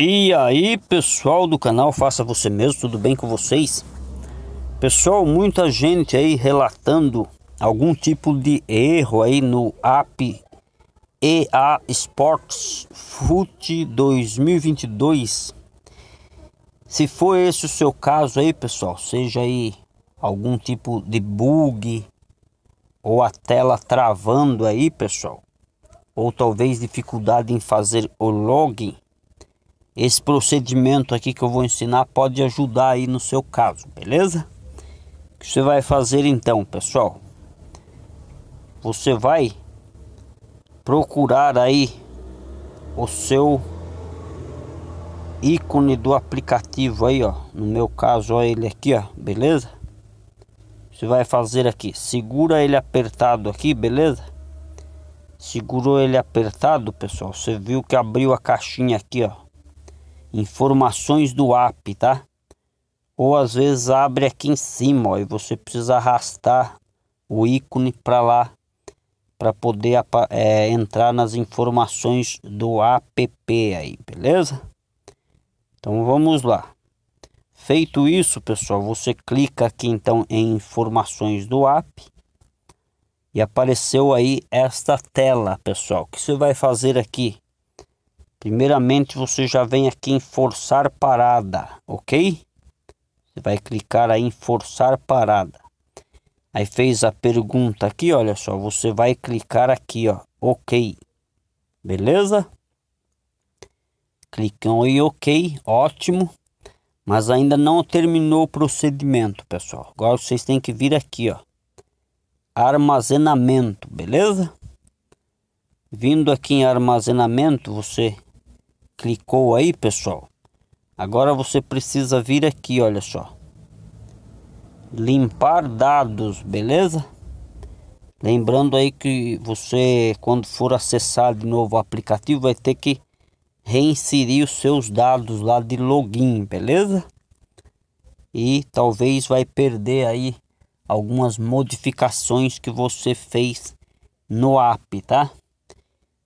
E aí, pessoal do canal Faça Você Mesmo, tudo bem com vocês? Pessoal, muita gente aí relatando algum tipo de erro aí no app EA Sports Foot 2022. Se for esse o seu caso aí, pessoal, seja aí algum tipo de bug ou a tela travando aí, pessoal, ou talvez dificuldade em fazer o login esse procedimento aqui que eu vou ensinar pode ajudar aí no seu caso, beleza? O que você vai fazer então, pessoal? Você vai procurar aí o seu ícone do aplicativo aí, ó. No meu caso, ó, ele aqui, ó, beleza? Você vai fazer aqui, segura ele apertado aqui, beleza? Segurou ele apertado, pessoal. Você viu que abriu a caixinha aqui, ó informações do app, tá? Ou às vezes abre aqui em cima, ó, e você precisa arrastar o ícone para lá para poder é, entrar nas informações do app aí, beleza? Então vamos lá. Feito isso, pessoal, você clica aqui então em informações do app e apareceu aí esta tela, pessoal. O que você vai fazer aqui? Primeiramente, você já vem aqui em forçar parada, ok? Você vai clicar aí em forçar parada. Aí fez a pergunta aqui, olha só, você vai clicar aqui, ó, OK. Beleza? Clicam em OK, ótimo. Mas ainda não terminou o procedimento, pessoal. Agora vocês têm que vir aqui, ó. Armazenamento, beleza? Vindo aqui em armazenamento, você Clicou aí, pessoal? Agora você precisa vir aqui, olha só. Limpar dados, beleza? Lembrando aí que você, quando for acessar de novo o aplicativo, vai ter que reinserir os seus dados lá de login, beleza? E talvez vai perder aí algumas modificações que você fez no app, tá?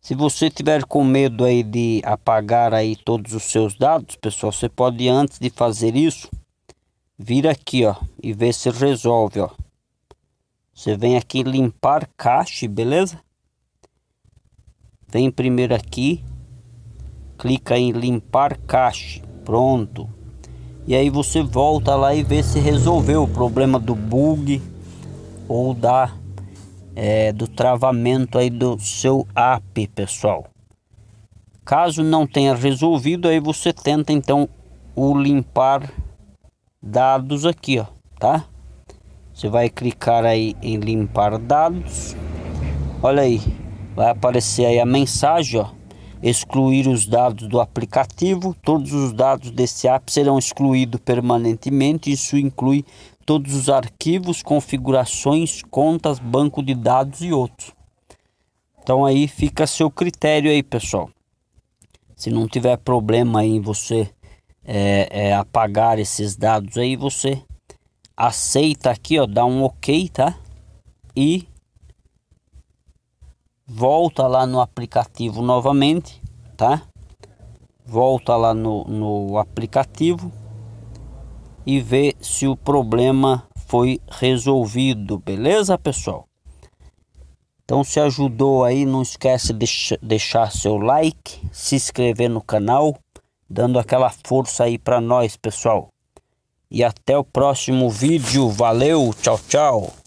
Se você tiver com medo aí de apagar aí todos os seus dados, pessoal, você pode antes de fazer isso, vir aqui, ó, e ver se resolve, ó. Você vem aqui limpar cache, beleza? Vem primeiro aqui, clica em limpar cache, pronto. E aí você volta lá e vê se resolveu o problema do bug ou da é, do travamento aí do seu app, pessoal. Caso não tenha resolvido, aí você tenta então o limpar dados aqui, ó, tá? Você vai clicar aí em limpar dados. Olha aí, vai aparecer aí a mensagem, ó. Excluir os dados do aplicativo. Todos os dados desse app serão excluídos permanentemente. Isso inclui todos os arquivos, configurações, contas, banco de dados e outros. Então aí fica a seu critério aí, pessoal. Se não tiver problema em você é, é, apagar esses dados aí, você aceita aqui, ó, dá um OK, tá? E volta lá no aplicativo novamente, tá? Volta lá no, no aplicativo e ver se o problema foi resolvido, beleza, pessoal? Então se ajudou aí, não esquece de deixar seu like, se inscrever no canal, dando aquela força aí para nós, pessoal. E até o próximo vídeo. Valeu, tchau, tchau.